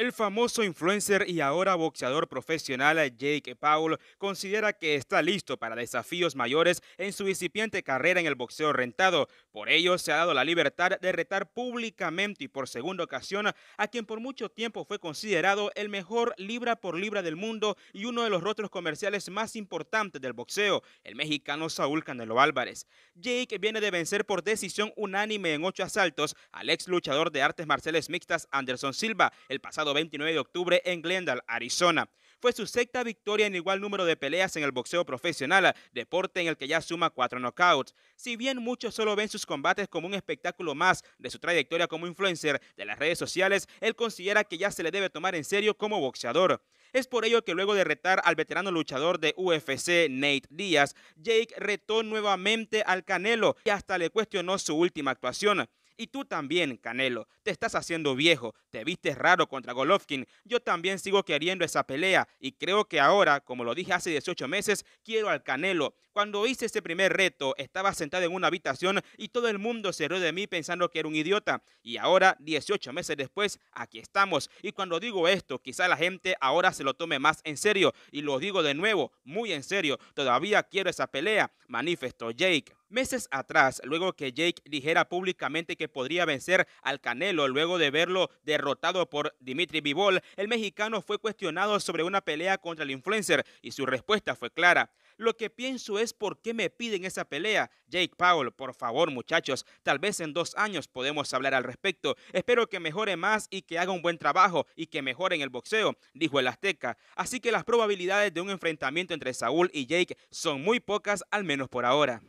El famoso influencer y ahora boxeador profesional eh, Jake Paul considera que está listo para desafíos mayores en su incipiente carrera en el boxeo rentado. Por ello, se ha dado la libertad de retar públicamente y por segunda ocasión a quien por mucho tiempo fue considerado el mejor libra por libra del mundo y uno de los rostros comerciales más importantes del boxeo, el mexicano Saúl Canelo Álvarez. Jake viene de vencer por decisión unánime en ocho asaltos al ex luchador de artes marciales mixtas Anderson Silva el pasado 29 de octubre en Glendale, Arizona. Fue su sexta victoria en igual número de peleas en el boxeo profesional, deporte en el que ya suma cuatro knockouts. Si bien muchos solo ven sus combates como un espectáculo más de su trayectoria como influencer de las redes sociales, él considera que ya se le debe tomar en serio como boxeador. Es por ello que luego de retar al veterano luchador de UFC, Nate Díaz, Jake retó nuevamente al Canelo y hasta le cuestionó su última actuación. Y tú también, Canelo, te estás haciendo viejo, te vistes raro contra Golovkin. Yo también sigo queriendo esa pelea y creo que ahora, como lo dije hace 18 meses, quiero al Canelo. Cuando hice ese primer reto, estaba sentado en una habitación y todo el mundo se rió de mí pensando que era un idiota. Y ahora, 18 meses después, aquí estamos. Y cuando digo esto, quizá la gente ahora se lo tome más en serio. Y lo digo de nuevo, muy en serio. Todavía quiero esa pelea. Manifestó Jake meses atrás, luego que Jake dijera públicamente que podría vencer al Canelo luego de verlo derrotado por Dimitri Vivol, el mexicano fue cuestionado sobre una pelea contra el influencer y su respuesta fue clara. Lo que pienso es por qué me piden esa pelea. Jake Paul, por favor muchachos, tal vez en dos años podemos hablar al respecto. Espero que mejore más y que haga un buen trabajo y que mejore en el boxeo, dijo el azteca. Así que las probabilidades de un enfrentamiento entre Saúl y Jake son muy pocas, al menos por ahora.